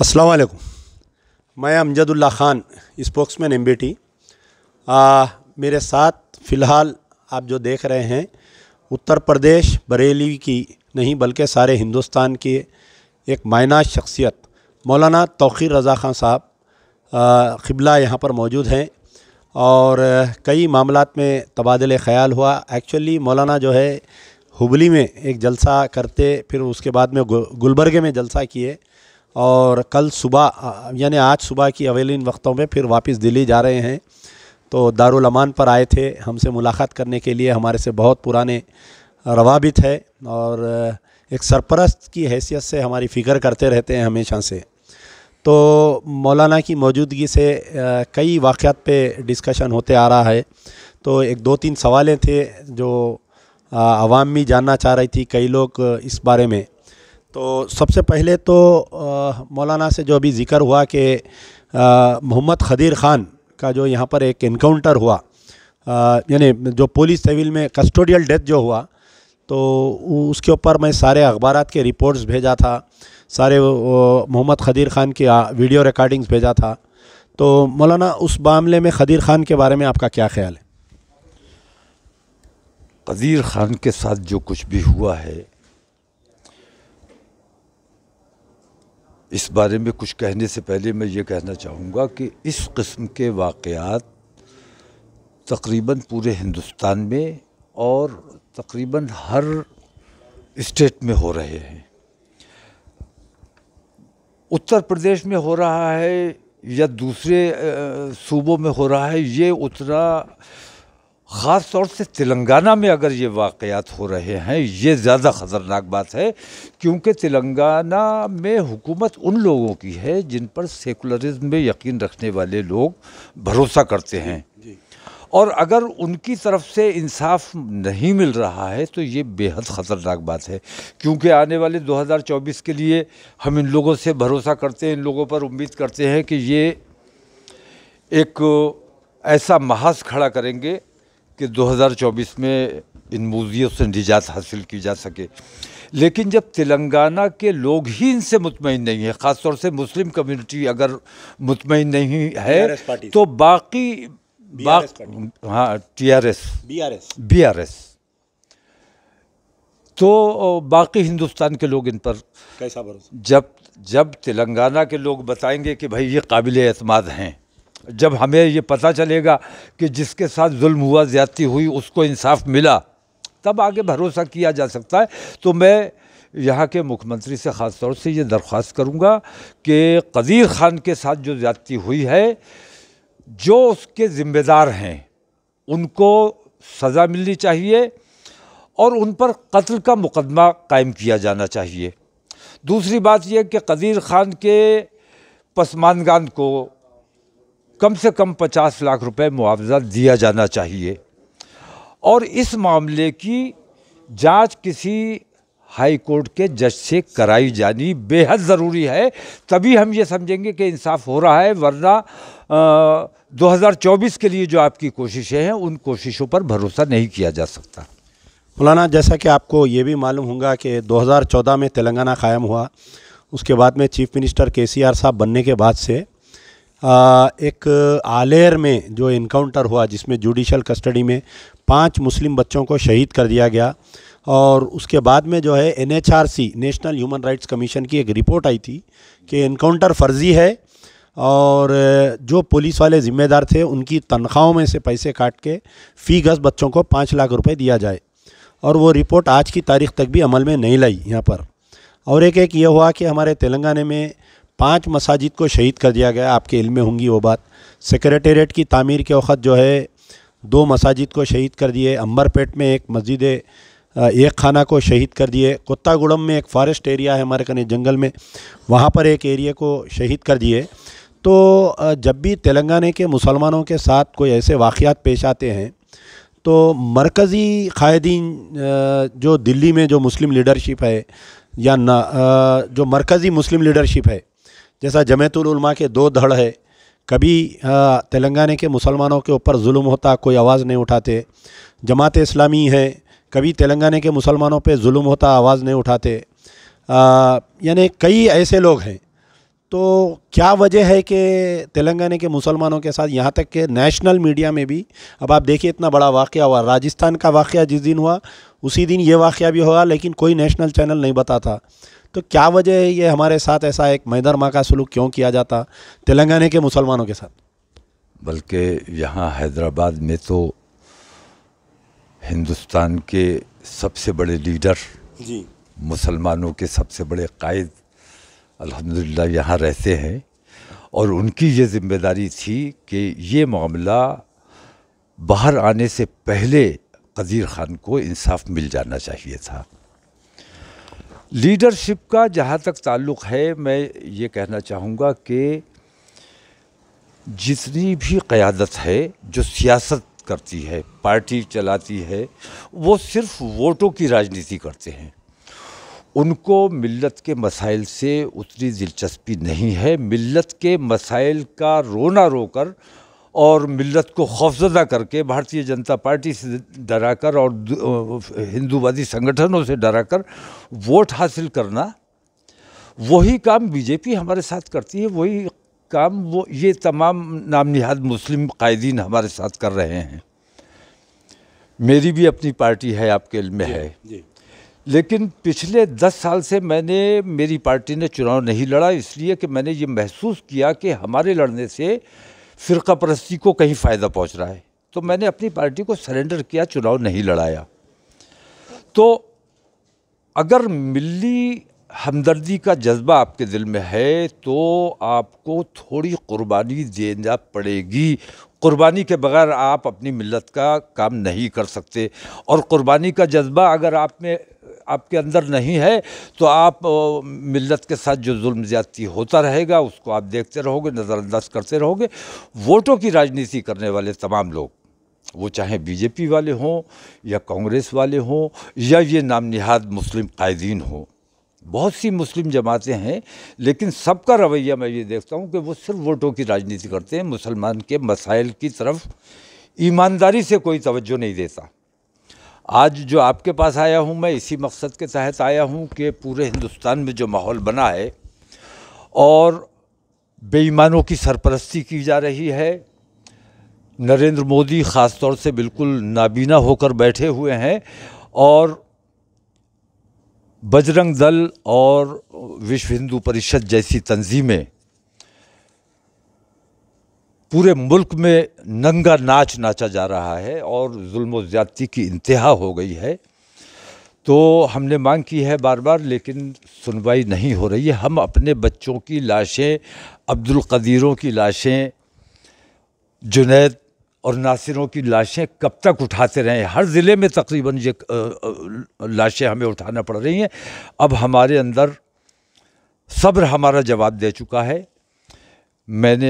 अस्सलाम वालेकुम मैं Amjadullah Khan spokesman M B T मेरे साथ फ़िलहाल आप जो देख रहे हैं उत्तर प्रदेश बरेली की नहीं बल्कि सारे हिंदुस्तान के एक मायना शख्सियत मौलाना तोखीर रज़ा ख़ान साहब ख़बला यहाँ पर मौजूद हैं और कई मामलों में तबादले ख़्याल हुआ एक्चुअली मौलाना जो है हुबली में एक जलसा करते फिर उसके बाद में गुलबर्गे में जलसा किए और कल सुबह यानी आज सुबह की अवेलिन वक्तों में फिर वापस दिल्ली जा रहे हैं तो दारुलमान पर आए थे हमसे मुलाकात करने के लिए हमारे से बहुत पुराने रवाबित है और एक सरपरस्त की हैसियत से हमारी फ़िक्र करते रहते हैं हमेशा से तो मौलाना की मौजूदगी से कई वाक़ात पे डिस्कशन होते आ रहा है तो एक दो तीन सवालें थे जो आवाम भी जानना चाह रही थी कई लोग इस बारे में तो सबसे पहले तो मौलाना से जो अभी ज़िक्र हुआ कि मोहम्मद खदीर ख़ान का जो यहाँ पर एक इनकाउंटर हुआ यानी जो पुलिस सिविल में कस्टोडियल डेथ जो हुआ तो उसके ऊपर मैं सारे अखबार के रिपोर्ट्स भेजा था सारे मोहम्मद खदीर ख़ान की वीडियो रिकॉर्डिंग्स भेजा था तो मौलाना उस मामले में खदीर ख़ान के बारे में आपका क्या ख्याल है खदीर ख़ान के साथ जो कुछ भी हुआ है इस बारे में कुछ कहने से पहले मैं ये कहना चाहूँगा कि इस कस्म के वाक़ात तकरीबन पूरे हिंदुस्तान में और तकरीबन हर स्टेट में हो रहे हैं उत्तर प्रदेश में हो रहा है या दूसरे सूबों में हो रहा है ये उतना ख़ास तौर से तेलंगाना में अगर ये वाक़ात हो रहे हैं ये ज़्यादा ख़तरनाक बात है क्योंकि तेलंगाना में हुकूमत उन लोगों की है जिन पर सेकुलरिज्म में यकीन रखने वाले लोग भरोसा करते हैं और अगर उनकी तरफ से इंसाफ नहीं मिल रहा है तो ये बेहद ख़तरनाक बात है क्योंकि आने वाले 2024 के लिए हम इन लोगों से भरोसा करते हैं इन लोगों पर उम्मीद करते हैं कि ये एक ऐसा महाज खड़ा करेंगे कि 2024 में इन मूजियों से निजात हासिल की जा सके लेकिन जब तेलंगाना के लोग ही इनसे मुतमिन नहीं है ख़ासतौर से मुस्लिम कम्युनिटी अगर मुतमिन नहीं है तो बाकी बाक, हाँ T R S B R S B R S तो बाकी हिंदुस्तान के लोग इन पर कैसा भरोसा जब जब तेलंगाना के लोग बताएंगे कि भाई ये काबिल अतमाद हैं जब हमें ये पता चलेगा कि जिसके साथ जुल्म हुआ ज़्यादती हुई उसको इंसाफ मिला तब आगे भरोसा किया जा सकता है तो मैं यहाँ के मुख्यमंत्री से ख़ास तौर से ये दरख्वास्त करूँगा कि कदीर ख़ान के साथ जो ज़्यादती हुई है जो उसके ज़िम्मेदार हैं उनको सज़ा मिलनी चाहिए और उन पर कत्ल का मुकदमा कायम किया जाना चाहिए दूसरी बात यह कि कदीर ख़ान के पसमानगान को कम से कम पचास लाख रुपए मुआवजा दिया जाना चाहिए और इस मामले की जांच किसी हाई कोर्ट के जज से कराई जानी बेहद ज़रूरी है तभी हम ये समझेंगे कि इंसाफ हो रहा है वरना आ, 2024 के लिए जो आपकी कोशिशें हैं उन कोशिशों पर भरोसा नहीं किया जा सकता मौलाना जैसा कि आपको ये भी मालूम होगा कि 2014 में तेलंगाना कायम हुआ उसके बाद में चीफ मिनिस्टर के साहब बनने के बाद से एक आलेर में जो इनकाउंटर हुआ जिसमें जुडिशल कस्टडी में पांच मुस्लिम बच्चों को शहीद कर दिया गया और उसके बाद में जो है NHRC national human rights commission की एक रिपोर्ट आई थी कि इनकाउंटर फर्जी है और जो पुलिस वाले ज़िम्मेदार थे उनकी तनख्वाहों में से पैसे काट के फ़ी गज बच्चों को पाँच लाख रुपए दिया जाए और वो रिपोर्ट आज की तारीख तक भी अमल में नहीं लाई यहाँ पर और एक एक ये हुआ कि हमारे तेलंगाना में पाँच मसाजिद को शहीद कर दिया गया आपके इल्म में होंगी वो बात सेक्रेटेरिएट की तमीर के वक़्त जो है दो मसाजिद को शहीद कर दिए पेट में एक मस्जिद एक खाना को शहीद कर दिए कुत्तागुड़म में एक फॉरेस्ट एरिया है हमारे कने जंगल में वहाँ पर एक एरिया को शहीद कर दिए तो जब भी तेलंगाना के मुसलमानों के साथ कोई ऐसे वाक़ात पेश आते हैं तो मरकज़ी कायदीन जो दिल्ली में जो मुस्लिम लीडरशिप है या ना जो मरकज़ी मुस्लिम लीडरशिप है जैसा जमैतुलमा के दो धड़ है कभी तेलंगाना के मुसलमानों के ऊपर जुल्म होता कोई आवाज़ नहीं उठाते जमात इस्लामी है कभी तेलंगाना के मुसलमानों पे जुल्म होता आवाज़ नहीं उठाते यानी कई ऐसे लोग हैं तो क्या वजह है कि तेलंगाना के मुसलमानों के साथ यहाँ तक के नेशनल मीडिया में भी अब आप देखिए इतना बड़ा वाक़ हुआ राजस्थान का वाक़ जिस दिन हुआ उसी दिन ये वाक़ भी हुआ लेकिन कोई नेशनल चैनल नहीं बताता तो क्या वजह है ये हमारे साथ ऐसा एक माँ का सलूक क्यों किया जाता तेलंगाना के मुसलमानों के साथ बल्कि यहाँ हैदराबाद में तो हिंदुस्तान के सबसे बड़े लीडर जी मुसलमानों के सबसे बड़े कायद अल्हम्दुलिल्लाह यहाँ रहते हैं और उनकी ये जिम्मेदारी थी कि ये मामला बाहर आने से पहले कदीर ख़ान को इंसाफ मिल जाना चाहिए था लीडरशिप का जहाँ तक ताल्लुक़ है मैं ये कहना चाहूँगा कि जितनी भी क़्यादत है जो सियासत करती है पार्टी चलाती है वो सिर्फ वोटों की राजनीति करते हैं उनको मिल्लत के मसाइल से उतनी दिलचस्पी नहीं है मिल्लत के मसाइल का रोना रोकर और मिलत को खौफजदा करके भारतीय जनता पार्टी से डराकर और हिंदूवादी संगठनों से डराकर वोट हासिल करना वही काम बीजेपी हमारे साथ करती है वही काम वो ये तमाम नाम निहाद मुस्लिम कायदीन हमारे साथ कर रहे हैं मेरी भी अपनी पार्टी है आपके में है जी। लेकिन पिछले दस साल से मैंने मेरी पार्टी ने चुनाव नहीं लड़ा इसलिए कि मैंने ये महसूस किया कि हमारे लड़ने से फ़िरका परस्ती को कहीं फ़ायदा पहुंच रहा है तो मैंने अपनी पार्टी को सरेंडर किया चुनाव नहीं लड़ाया तो अगर मिली हमदर्दी का जज्बा आपके दिल में है तो आपको थोड़ी कुर्बानी देना पड़ेगी कुर्बानी के बगैर आप अपनी मिलत का काम नहीं कर सकते और कुर्बानी का जज्बा अगर आप में आपके अंदर नहीं है तो आप मिलत के साथ जो जुल्म ज़्यादती होता रहेगा उसको आप देखते रहोगे नज़रअंदाज करते रहोगे वोटों की राजनीति करने वाले तमाम लोग वो चाहे बीजेपी वाले हों या कांग्रेस वाले हों या ये नाम निहाद मुस्लिम कायदीन हों बहुत सी मुस्लिम जमातें हैं लेकिन सबका रवैया मैं ये देखता हूँ कि वो सिर्फ वोटों की राजनीति करते हैं मुसलमान के मसाइल की तरफ ईमानदारी से कोई तवज्जो नहीं देता आज जो आपके पास आया हूँ मैं इसी मकसद के तहत आया हूँ कि पूरे हिंदुस्तान में जो माहौल बना है और बेईमानों की सरपरस्ती की जा रही है नरेंद्र मोदी ख़ास तौर से बिल्कुल नाबीना होकर बैठे हुए हैं और बजरंग दल और विश्व हिंदू परिषद जैसी तंजीमें पूरे मुल्क में नंगा नाच नाचा जा रहा है और जुल्म ज़्यादती की इंतहा हो गई है तो हमने मांग की है बार बार लेकिन सुनवाई नहीं हो रही है हम अपने बच्चों की लाशें अब्दुल कदीरों की लाशें जुनैद और नासिरों की लाशें कब तक उठाते रहें हर ज़िले में तकरीबन ये लाशें हमें उठाना पड़ रही हैं अब हमारे अंदर सब्र हमारा जवाब दे चुका है मैंने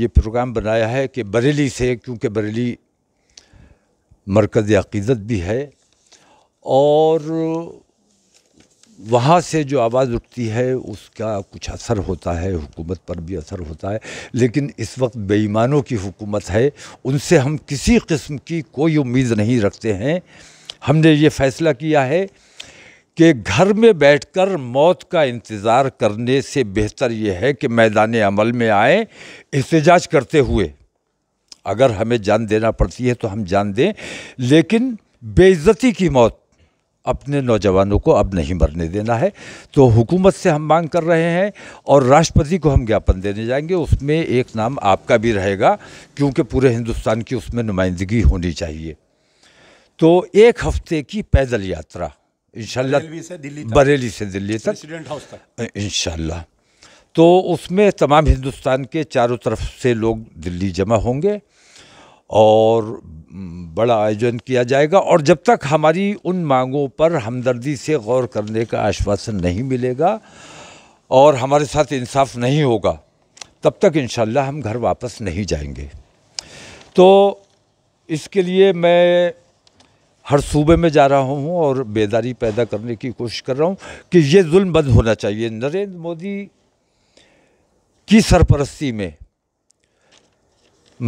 ये प्रोग्राम बनाया है कि बरेली से क्योंकि बरेली मरकज़ अकीदत भी है और वहाँ से जो आवाज़ उठती है उसका कुछ असर होता है हुकूमत पर भी असर होता है लेकिन इस वक्त बेईमानों की हुकूमत है उनसे हम किसी किस्म की कोई उम्मीद नहीं रखते हैं हमने ये फ़ैसला किया है कि घर में बैठकर मौत का इंतज़ार करने से बेहतर ये है कि मैदान अमल में आए एहतजाज करते हुए अगर हमें जान देना पड़ती है तो हम जान दें लेकिन बेइज्जती की मौत अपने नौजवानों को अब नहीं मरने देना है तो हुकूमत से हम मांग कर रहे हैं और राष्ट्रपति को हम ज्ञापन देने जाएंगे उसमें एक नाम आपका भी रहेगा क्योंकि पूरे हिंदुस्तान की उसमें नुमाइंदगी होनी चाहिए तो एक हफ्ते की पैदल यात्रा इनशाला बरेली से दिल्ली तक हाउस तक इनशाला तो उसमें तमाम हिंदुस्तान के चारों तरफ से लोग दिल्ली जमा होंगे और बड़ा आयोजन किया जाएगा और जब तक हमारी उन मांगों पर हमदर्दी से गौर करने का आश्वासन नहीं मिलेगा और हमारे साथ इंसाफ नहीं होगा तब तक इन हम घर वापस नहीं जाएंगे तो इसके लिए मैं हर सूबे में जा रहा हूँ और बेदारी पैदा करने की कोशिश कर रहा हूँ कि ये जुल्म बंद होना चाहिए नरेंद्र मोदी की सरपरस्ती में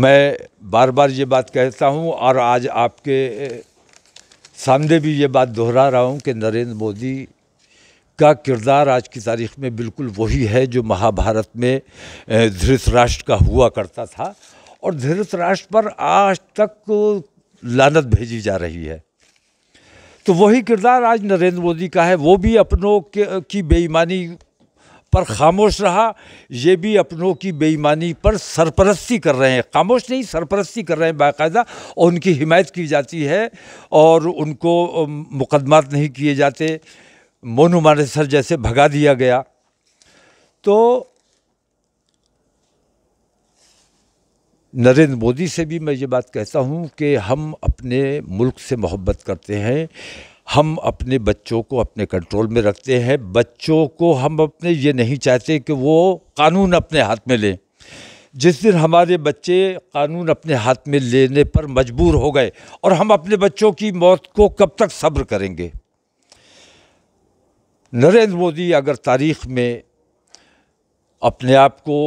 मैं बार बार ये बात कहता हूँ और आज आपके सामने भी ये बात दोहरा रहा हूँ कि नरेंद्र मोदी का किरदार आज की तारीख में बिल्कुल वही है जो महाभारत में धृतराष्ट्र का हुआ करता था और धृतराष्ट्र पर आज तक लानत भेजी जा रही है तो वही किरदार आज नरेंद्र मोदी का है वो भी अपनों के की बेईमानी पर खामोश रहा ये भी अपनों की बेईमानी पर सरपरस्ती कर रहे हैं खामोश नहीं सरपरस्ती कर रहे हैं बाकायदा और उनकी हिमायत की जाती है और उनको मुकदमात नहीं किए जाते मोनू मानेसर जैसे भगा दिया गया तो नरेंद्र मोदी से भी मैं ये बात कहता हूँ कि हम अपने मुल्क से मोहब्बत करते हैं हम अपने बच्चों को अपने कंट्रोल में रखते हैं बच्चों को हम अपने ये नहीं चाहते कि वो कानून अपने हाथ में लें जिस दिन हमारे बच्चे कानून अपने हाथ में लेने पर मजबूर हो गए और हम अपने बच्चों की मौत को कब तक सब्र करेंगे नरेंद्र मोदी अगर तारीख में अपने आप को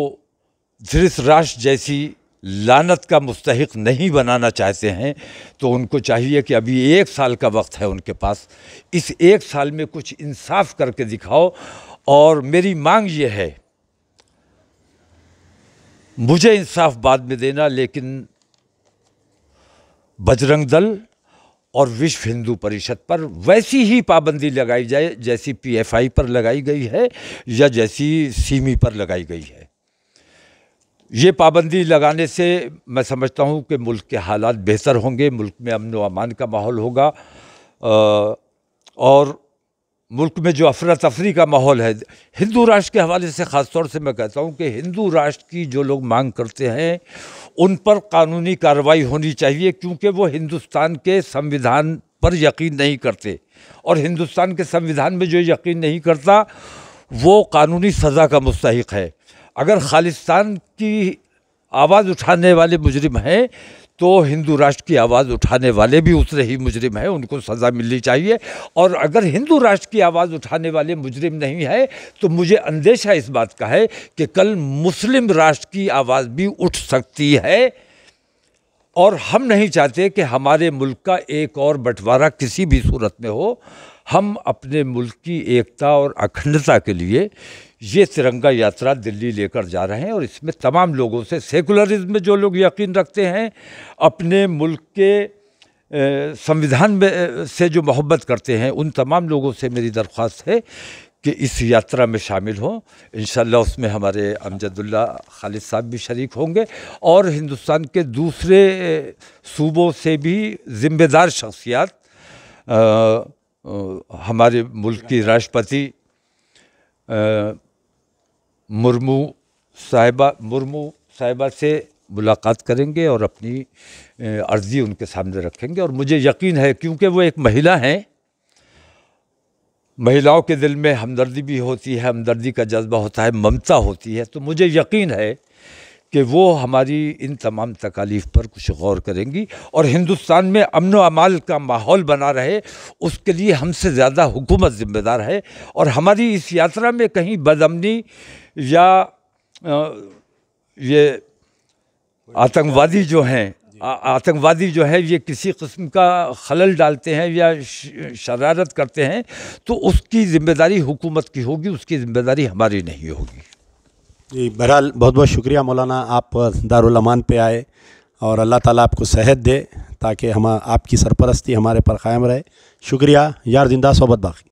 धृतराष्ट्र जैसी लानत का मुस्तक नहीं बनाना चाहते हैं तो उनको चाहिए कि अभी एक साल का वक्त है उनके पास इस एक साल में कुछ इंसाफ करके दिखाओ और मेरी मांग ये है मुझे इंसाफ बाद में देना लेकिन बजरंग दल और विश्व हिंदू परिषद पर वैसी ही पाबंदी लगाई जाए जैसी पीएफआई पर लगाई गई है या जैसी सीमी पर लगाई गई है ये पाबंदी लगाने से मैं समझता हूँ कि मुल्क के हालात बेहतर होंगे मुल्क में अमन व अमान का माहौल होगा और मुल्क में जो अफरा तफरी का माहौल है हिंदू राष्ट्र के हवाले से ख़ास तौर से मैं कहता हूँ कि हिंदू राष्ट्र की जो लोग मांग करते हैं उन पर कानूनी कार्रवाई होनी चाहिए क्योंकि वो हिंदुस्तान के संविधान पर यकीन नहीं करते और हिंदुस्तान के संविधान में जो यकीन नहीं करता वो कानूनी सज़ा का मुस्तक है अगर खालिस्तान की आवाज़ उठाने वाले मुजरिम हैं तो हिंदू राष्ट्र की आवाज़ उठाने वाले भी उतने ही मुजरिम हैं उनको सज़ा मिलनी चाहिए और अगर हिंदू राष्ट्र की आवाज़ उठाने वाले मुजरिम नहीं है तो मुझे अंदेशा इस बात का है कि कल मुस्लिम राष्ट्र की आवाज़ भी उठ सकती है और हम नहीं चाहते कि हमारे मुल्क का एक और बंटवारा किसी भी सूरत में हो हम अपने मुल्क की एकता और अखंडता के लिए ये तिरंगा यात्रा दिल्ली लेकर जा रहे हैं और इसमें तमाम लोगों से सेकुलरिज्म में जो लोग यकीन रखते हैं अपने मुल्क के संविधान में से जो मोहब्बत करते हैं उन तमाम लोगों से मेरी दरख्वास्त है कि इस यात्रा में शामिल हों इन उसमें हमारे अमजदुल्ला खालिद साहब भी शरीक होंगे और हिंदुस्तान के दूसरे सूबों से भी ज़िम्मेदार शख्सियात हमारे मुल्क की राष्ट्रपति मुर्मू साहिबा मुर्मू साहिबा से मुलाकात करेंगे और अपनी अर्जी उनके सामने रखेंगे और मुझे यकीन है क्योंकि वो एक महिला हैं महिलाओं के दिल में हमदर्दी भी होती है हमदर्दी का जज्बा होता है ममता होती है तो मुझे यकीन है कि वो हमारी इन तमाम तकालीफ पर कुछ गौर करेंगी और हिंदुस्तान में अमन अमाल का माहौल बना रहे उसके लिए हमसे ज़्यादा हुकूमत ज़िम्मेदार है और हमारी इस यात्रा में कहीं बदमनी या ये आतंकवादी जो हैं आतंकवादी जो है ये किसी किस्म का खलल डालते हैं या शरारत करते हैं तो उसकी ज़िम्मेदारी हुकूमत की होगी उसकी ज़िम्मेदारी हमारी नहीं होगी जी बहरहाल बहुत बहुत शुक्रिया मौलाना आप दारुलमान पे आए और अल्लाह ताला आपको सेहत दे ताकि हम आपकी सरपरस्ती हमारे पर क़ायम रहे शुक्रिया यार जिंदा सोबत बाकी